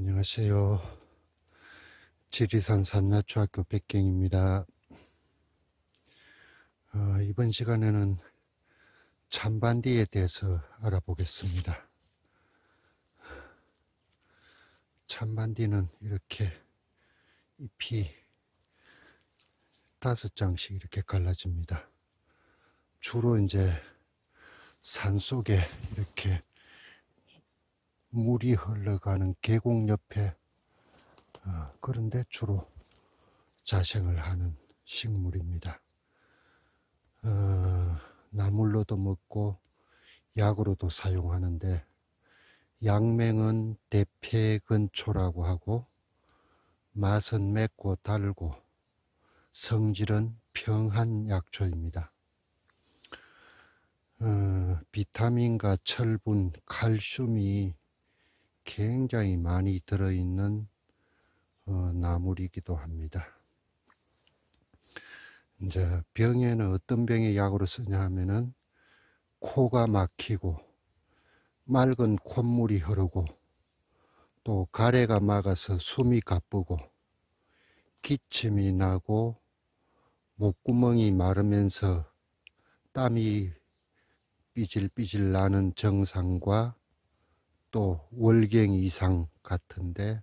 안녕하세요. 지리산 산나초학교 백경입니다. 어, 이번 시간에는 찬반디에 대해서 알아보겠습니다. 찬반디는 이렇게 잎이 다섯 장씩 이렇게 갈라집니다. 주로 이제 산 속에 이렇게 물이 흘러가는 계곡 옆에 어, 그런데 주로 자생을 하는 식물입니다. 어, 나물로도 먹고 약으로도 사용하는데 양맹은 대패근초라고 하고 맛은 맵고 달고 성질은 평한 약초입니다. 어, 비타민과 철분, 칼슘이 굉장히 많이 들어있는 어, 나물이기도 합니다. 이제 병에는 어떤 병의 약으로 쓰냐 하면은 코가 막히고 맑은 콧물이 흐르고 또 가래가 막아서 숨이 가쁘고 기침이 나고 목구멍이 마르면서 땀이 삐질삐질 나는 증상과 또 월갱 이상 같은데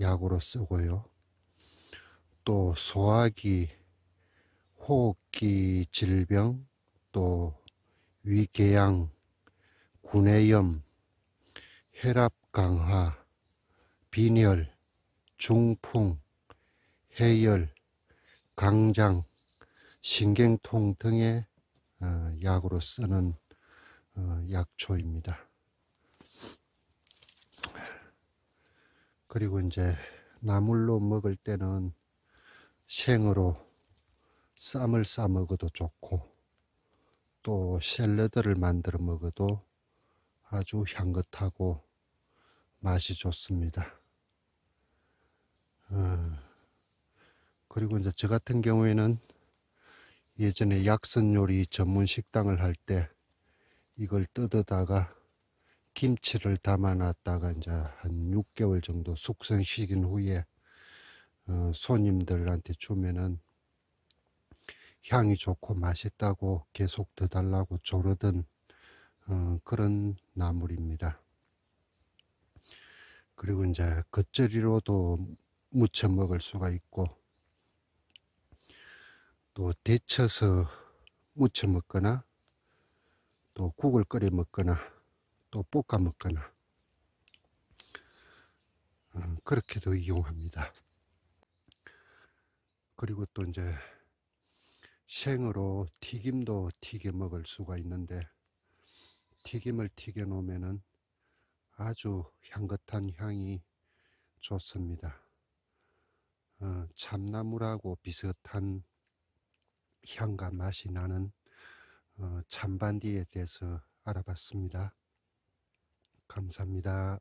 약으로 쓰고요. 또 소화기, 호흡기 질병, 또 위궤양, 구내염, 혈압 강화, 빈혈, 중풍, 해열, 강장, 신경통 등의 어, 약으로 쓰는 어, 약초입니다. 그리고 이제 나물로 먹을 때는 생으로 쌈을 싸 먹어도 좋고 또 샐러드를 만들어 먹어도 아주 향긋하고 맛이 좋습니다. 어, 그리고 이제 저 같은 경우에는 예전에 약선 요리 전문 식당을 할 때 이걸 뜯어다가 김치를 담아놨다가 이제 한 6개월 정도 숙성시킨 후에 어, 손님들한테 주면은 향이 좋고 맛있다고 계속 더 달라고 조르던 어, 그런 나물입니다. 그리고 이제 겉절이로도 무쳐 먹을 수가 있고 또 데쳐서 무쳐 먹거나 또 국을 끓여 먹거나 또 볶아 먹거나 어, 그렇게도 이용합니다. 그리고 또 이제 생으로 튀김도 튀겨 먹을 수가 있는데 튀김을 튀겨 놓으면 아주 향긋한 향이 좋습니다. 어, 참나물하고 비슷한 향과 맛이 나는 어, 찬반디에 대해서 알아봤습니다. 감사합니다.